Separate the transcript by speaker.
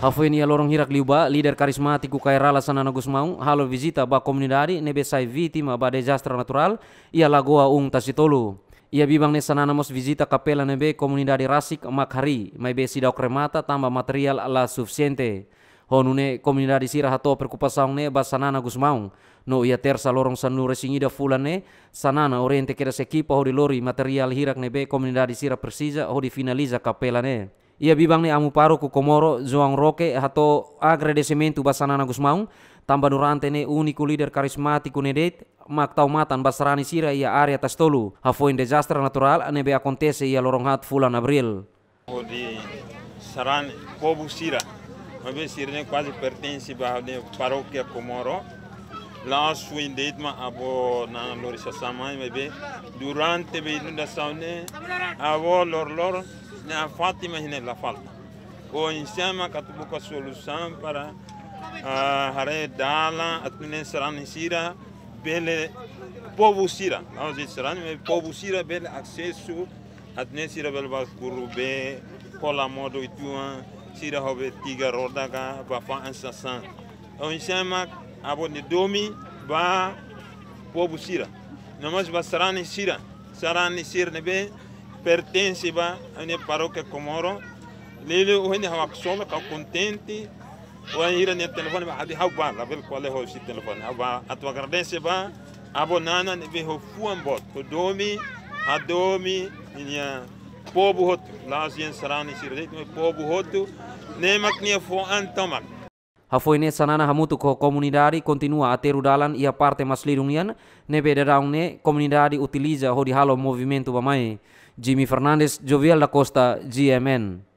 Speaker 1: Hafuin ini lorong hirak liuba, líder rala sana nagus maung, halo visita ba komunidari nebe sai viti ma ba desastre natural ia lagoa ung tasitolu. Ia bibang ne sana namos visita kapela nebe komunidari rasik makhari, mai be sidau kremata tambah material ala sufsiente. Honune komunidari sirah atau perkupasaung ne ba sana nagus maung, No ia tersa lorong sanu resingida fulan ne, sana na oriente kira sekipa hodi lori material hirak nebe komunidari sirah persija hodi finaliza kapela ne ia bibang ni amu paru ku komoro zoang roke hato agradecimento basanana gusmaung tambah durante ne uniku lider ku nedet mak tau matan basarani sira ia area tas tolu hafoin disaster natural ane be akontese ia lorong hat fulan abril
Speaker 2: Odi saran povo sira mabe sirne ne quasi pertensi ba ne parokia komoro la sua ma abo na lorisa samai mabe durante be inundazione abo lor lor na Fatima hine la falta ko insama katubu ko para uh, ah, dala on sira bele povo sira não se saran me povo sira bele acesso sira bele kola modo ituan sira hobe tiga roda ka ba fa ansasan on abone ba povo sira namas ba sira saran sira pertence ba ne paróquia Comoro lele hene hawa sola ka contente wa ira ne telefone ba adi hawa la bel ko le ho si telefone hawa atwa agradece ba abonana ne be ho fuan bot ko domi adomi nya pobu hot la sarani sirde pobu hot ne mak ne fo
Speaker 1: Hafoine sanana hamutu ko komunidari kontinua ateru dalan ia dalan e a parte mas ne komunidadi comunidade utiliza hodi halo movimento bamai. Jimmy Fernandes, Jovial da Costa, GMN.